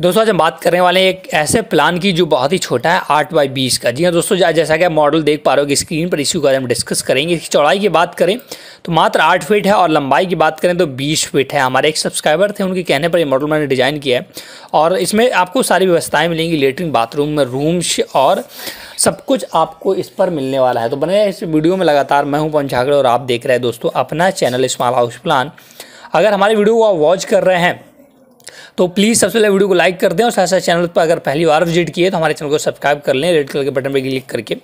दोस्तों आज हम बात करने वाले हैं एक ऐसे प्लान की जो बहुत ही छोटा है आठ बाई बीस का जी हाँ दोस्तों जैसा कि आप मॉडल देख पा रहे हो कि स्क्रीन पर इसी बारे में डिस्कस करेंगे इसकी चौड़ाई की बात करें तो मात्र आठ फीट है और लंबाई की बात करें तो बीस फीट है हमारे एक सब्सक्राइबर थे उनके कहने पर ये मॉडल मैंने डिज़ाइन किया है और इसमें आपको सारी व्यवस्थाएँ मिलेंगी लेटरिन बाथरूम में रूम्स और सब कुछ आपको इस पर मिलने वाला है तो बने इस वीडियो में लगातार मैं हूँ पवन झाकड़े और आप देख रहे हैं दोस्तों अपना चैनल स्मॉल हाउस प्लान अगर हमारे वीडियो को आप वॉच कर रहे हैं तो प्लीज़ सबसे पहले वीडियो को लाइक कर दें और साथ साथ चैनल पर अगर पहली बार विजिट किए तो हमारे चैनल को सब्सक्राइब कर लें रेड कलर के बटन पर क्लिक करके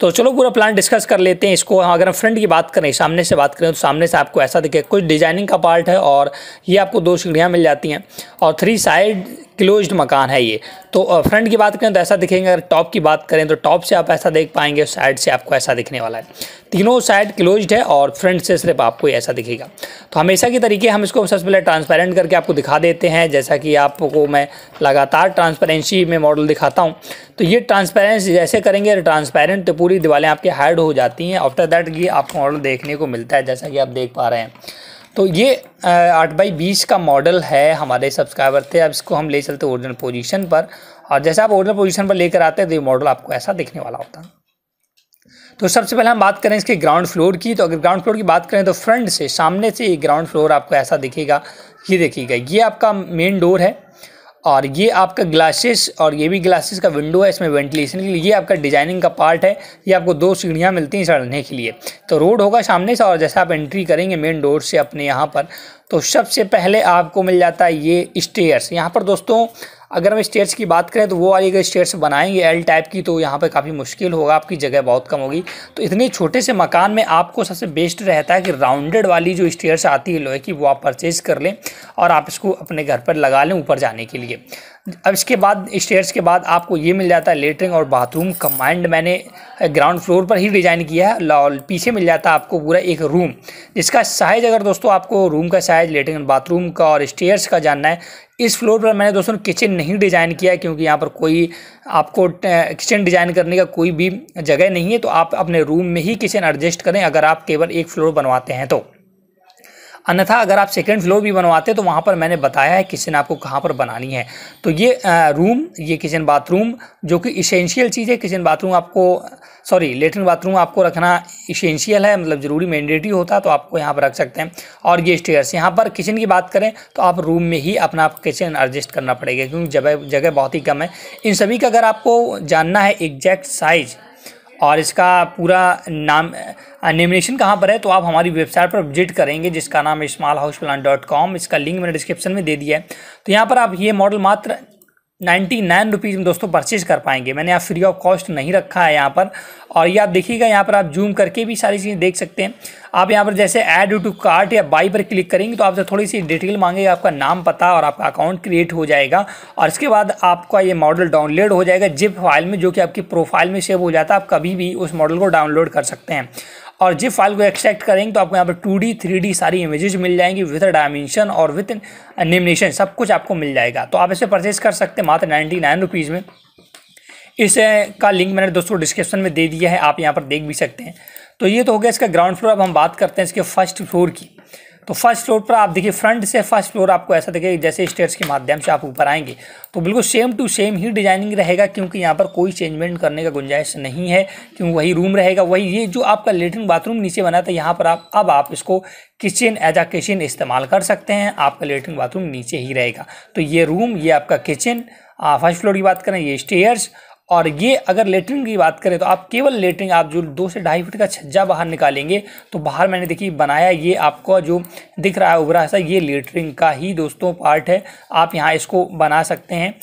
तो चलो पूरा प्लान डिस्कस कर लेते हैं इसको अगर हम फ्रंट की बात करें सामने से बात करें तो सामने से आपको ऐसा दिखे कुछ डिजाइनिंग का पार्ट है और ये आपको दो सीढ़ियाँ मिल जाती हैं और थ्री साइड क्लोज्ड मकान है ये तो फ्रंट की बात करें तो ऐसा दिखेंगे अगर टॉप की बात करें तो टॉप से आप ऐसा देख पाएंगे साइड से आपको ऐसा दिखने वाला है तीनों साइड क्लोज्ड है और फ्रंट से सिर्फ आपको ऐसा दिखेगा तो हमेशा के तरीके हम इसको सबसे पहले ट्रांसपेरेंट करके आपको दिखा देते हैं जैसा कि आपको मैं लगातार ट्रांसपेरेंसी में मॉडल दिखाता हूँ तो ये ट्रांसपेरेंसी जैसे करेंगे ट्रांसपेरेंट तो पूरी दिवालें आपकी हाइड हो जाती हैं आफ्टर दैट ये आपको मॉडल देखने को मिलता है जैसा कि आप देख पा रहे हैं तो ये आठ बाई बीस का मॉडल है हमारे सब्सक्राइबर थे अब इसको हम ले चलते ओरिजिनल पोजीशन पर और जैसे आप ओरिजिनल पोजीशन पर लेकर आते हैं तो ये मॉडल आपको ऐसा दिखने वाला होता है तो सबसे पहले हम बात करें इसके ग्राउंड फ्लोर की तो अगर ग्राउंड फ्लोर की बात करें तो फ्रंट से सामने से ये ग्राउंड फ्लोर आपको ऐसा दिखेगा ये देखिएगा ये आपका मेन डोर है और ये आपका ग्लासेस और ये भी ग्लासेस का विंडो है इसमें वेंटिलेशन के लिए ये आपका डिजाइनिंग का पार्ट है ये आपको दो सीढ़ियाँ मिलती हैं चढ़ने के लिए तो रोड होगा सामने से और जैसे आप एंट्री करेंगे मेन डोर से अपने यहाँ पर तो सबसे पहले आपको मिल जाता है ये स्टेयर्स यहाँ पर दोस्तों अगर हम स्टेयर्स की बात करें तो वो वाली अगर स्टेयर्स बनाएंगे एल टाइप की तो यहाँ पर काफ़ी मुश्किल होगा आपकी जगह बहुत कम होगी तो इतने छोटे से मकान में आपको सबसे बेस्ट रहता है कि राउंडेड वाली जो स्टेयर्स आती है लोहे की वो आप परचेज़ कर लें और आप इसको अपने घर पर लगा लें ऊपर जाने के लिए अब इसके बाद स्टेयर्स के बाद आपको ये मिल जाता है लेटरिन और बाथरूम कम्बाइंड मैंने ग्राउंड फ्लोर पर ही डिज़ाइन किया है और पीछे मिल जाता है आपको पूरा एक रूम जिसका साइज़ अगर दोस्तों आपको रूम का साइज़ लेटरिन और बाथरूम का और स्टेयर्स का जानना है इस फ्लोर पर मैंने दोस्तों किचन नहीं डिज़ाइन किया क्योंकि यहाँ पर कोई आपको किचन डिज़ाइन करने का कोई भी जगह नहीं है तो आप अपने रूम में ही किचन एडजस्ट करें अगर आप केवल एक फ्लोर बनवाते हैं तो अन्यथा अगर आप सेकेंड फ्लोर भी बनवाते तो वहाँ पर मैंने बताया है किचन आपको कहाँ पर बनानी है तो ये रूम ये किचन बाथरूम जो कि इसेंशियल चीज़ है किचन बाथरूम आपको सॉरी लेटरिन बाथरूम आपको रखना इसेंशियल है मतलब ज़रूरी मैंडेटरी होता है तो आपको यहाँ पर रख सकते हैं और ये स्टेयर्स यहाँ पर किचन की बात करें तो आप रूम में ही अपना आप किचन एडजस्ट करना पड़ेगा क्योंकि जगह जगह बहुत ही कम है इन सभी का अगर आपको जानना है एग्जैक्ट साइज़ और इसका पूरा नाम नेमिनेशन कहाँ पर है तो आप हमारी वेबसाइट पर विजिट करेंगे जिसका नाम है हाउस प्लान डॉट कॉम इसका लिंक मैंने डिस्क्रिप्शन में दे दिया है तो यहाँ पर आप ये मॉडल मात्र नाइन्टी नाइन रुपीज़ में दोस्तों परचेज़ कर पाएंगे मैंने आप फ्री ऑफ कॉस्ट नहीं रखा है यहाँ पर और ये आप देखिएगा यहाँ पर आप जूम करके भी सारी चीज़ें देख सकते हैं आप यहाँ पर जैसे ऐड टू कार्ट या बाई पर क्लिक करेंगे तो आपसे थोड़ी सी डिटेल मांगेगा आपका नाम पता और आपका अकाउंट क्रिएट हो जाएगा और इसके बाद आपका ये मॉडल डाउनलोड हो जाएगा जिप फाइल में जो कि आपकी प्रोफाइल में सेव हो जाता है आप कभी भी उस मॉडल को डाउनलोड कर सकते हैं और जिस फाइल को एक्सट्रैक्ट करेंगे तो आपको यहाँ पर टू डी थ्री डी सारी इमेजेज मिल जाएंगी विथ डायमेंशन और विथ नेमिनेशन सब कुछ आपको मिल जाएगा तो आप इसे परचेज कर सकते हैं मात्र नाइन्टी नाइन रुपीज़ में इस का लिंक मैंने दोस्तों डिस्क्रिप्शन में दे दिया है आप यहाँ पर देख भी सकते हैं तो ये तो हो गया इसका ग्राउंड फ्लोर अब हम बात करते हैं इसके फर्स्ट फ्लोर की तो फर्स्ट फ्लोर पर आप देखिए फ्रंट से फर्स्ट फ्लोर आपको ऐसा देखिए जैसे स्टेयर्स के माध्यम से आप ऊपर आएंगे तो बिल्कुल सेम टू सेम ही डिजाइनिंग रहेगा क्योंकि यहाँ पर कोई चेंजमेंट करने का गुंजाइश नहीं है क्योंकि वही रूम रहेगा वही ये जो आपका लेटरिन बाथरूम नीचे बना था यहाँ पर आप अब आप इसको किचन एज आ किचन इस्तेमाल कर सकते हैं आपका लेटरिन बाथरूम नीचे ही रहेगा तो ये रूम ये आपका किचन फर्स्ट फ्लोर की बात करें ये स्टेयर्स और ये अगर लेटरिन की बात करें तो आप केवल लेटरिन आप जो दो से ढाई फीट का छज्जा बाहर निकालेंगे तो बाहर मैंने देखिए बनाया ये आपको जो दिख रहा है उभरा सा ये लेटरिन का ही दोस्तों पार्ट है आप यहाँ इसको बना सकते हैं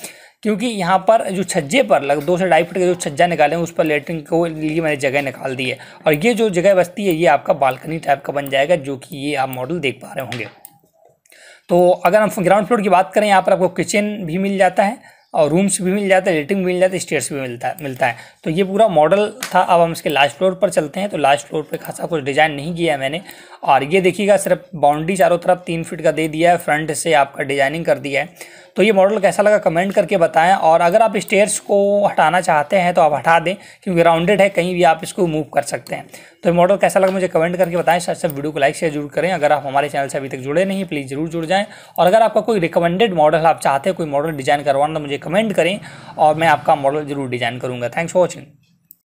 क्योंकि यहाँ पर जो छज्जे पर लग दो से ढाई फुट का जो छज्जा निकाले उस पर लेटरिन को लिए मैंने जगह निकाल दी है और ये जो जगह बस्ती है ये आपका बालकनी टाइप का बन जाएगा जो कि ये आप मॉडल देख पा रहे होंगे तो अगर हम ग्राउंड फ्लोर की बात करें यहाँ पर आपको किचन भी मिल जाता है और रूम्स भी मिल जाते हैं लेटिंग भी मिल जाती है स्टेयर्स भी मिलता मिलता है तो ये पूरा मॉडल था अब हम इसके लास्ट फ्लोर पर चलते हैं तो लास्ट फ्लोर पर खासा कुछ डिज़ाइन नहीं किया है मैंने और ये देखिएगा सिर्फ बाउंड्री चारों तरफ तीन फीट का दे दिया है फ्रंट से आपका डिज़ाइनिंग कर दिया है तो ये मॉडल कैसा लगा कमेंट करके बताएं और अगर आप स्टेयर्स को हटाना चाहते हैं तो आप हटा दें क्योंकि राउंडेड है कहीं भी आप इसको मूव कर सकते हैं तो ये मॉडल कैसा लगा मुझे कमेंट करके बताएं साथ साथ वीडियो को लाइक शेयर जरूर करें अगर आप हमारे चैनल से अभी तक जुड़े नहीं प्लीज़ जरूर जुड़ जाएँ और अगर आपका कोई रिकमेंडेड मॉडल आप चाहते हैं कोई मॉडल डिज़ाइन करवाना तो मुझे कमेंट करें और मैं आपका मॉडल जरूर डिज़ाइन करूँगा थैंक्स फॉर वॉचिंग